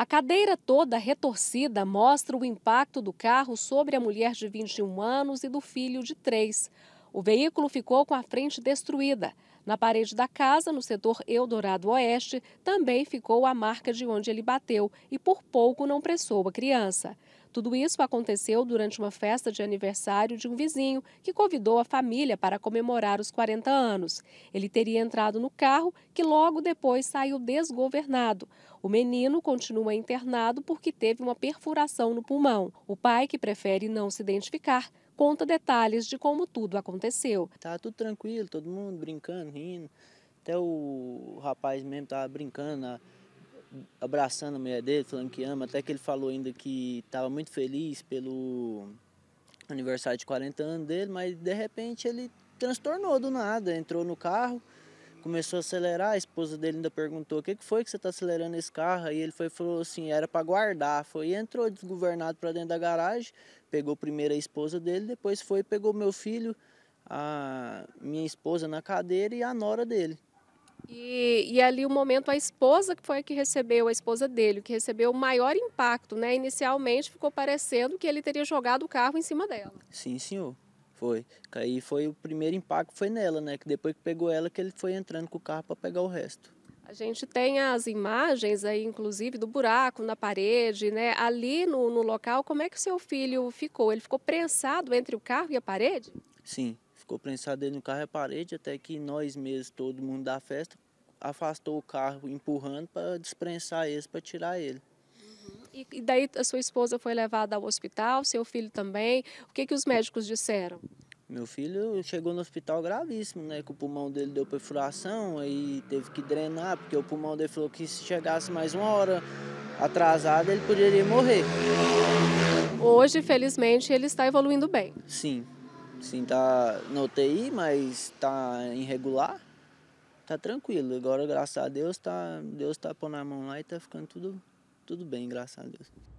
A cadeira toda retorcida mostra o impacto do carro sobre a mulher de 21 anos e do filho de 3. O veículo ficou com a frente destruída. Na parede da casa, no setor Eldorado Oeste, também ficou a marca de onde ele bateu e por pouco não pressou a criança. Tudo isso aconteceu durante uma festa de aniversário de um vizinho que convidou a família para comemorar os 40 anos. Ele teria entrado no carro, que logo depois saiu desgovernado. O menino continua internado porque teve uma perfuração no pulmão. O pai, que prefere não se identificar, conta detalhes de como tudo aconteceu. Tá tudo tranquilo, todo mundo brincando, rindo. Até o rapaz mesmo tava brincando, abraçando a mulher dele, falando que ama. Até que ele falou ainda que estava muito feliz pelo aniversário de 40 anos dele, mas de repente ele transtornou do nada, entrou no carro, começou a acelerar, a esposa dele ainda perguntou: "O que que foi que você está acelerando esse carro?" Aí ele foi falou assim: "Era para guardar". Foi entrou desgovernado para dentro da garagem, pegou primeiro a esposa dele, depois foi pegou meu filho a minha esposa na cadeira e a nora dele. E, e, ali o momento, a esposa que foi a que recebeu, a esposa dele, que recebeu o maior impacto, né? Inicialmente ficou parecendo que ele teria jogado o carro em cima dela. Sim, senhor. Foi. Aí foi o primeiro impacto, foi nela, né? Que depois que pegou ela, que ele foi entrando com o carro para pegar o resto. A gente tem as imagens aí, inclusive, do buraco na parede, né? Ali no, no local, como é que o seu filho ficou? Ele ficou prensado entre o carro e a parede? Sim. Ficou prensado dentro do carro e é a parede, até que nós mesmos, todo mundo da festa, afastou o carro empurrando para desprensar ele para tirar ele. Uhum. E, daí a sua esposa foi levada ao hospital, seu filho também. O que, que os médicos disseram? Meu filho chegou no hospital gravíssimo, né? Que o pulmão dele deu perfuração, aí teve que drenar, porque o pulmão dele falou que se chegasse mais uma hora atrasada ele poderia morrer. Hoje, felizmente, ele está evoluindo bem. Sim. Sim, tá na UTI, mas tá irregular. Tá tranquilo. Agora, graças a Deus, tá, Deus tá pondo a mão lá e tá ficando tudo, tudo bem, graças a Deus.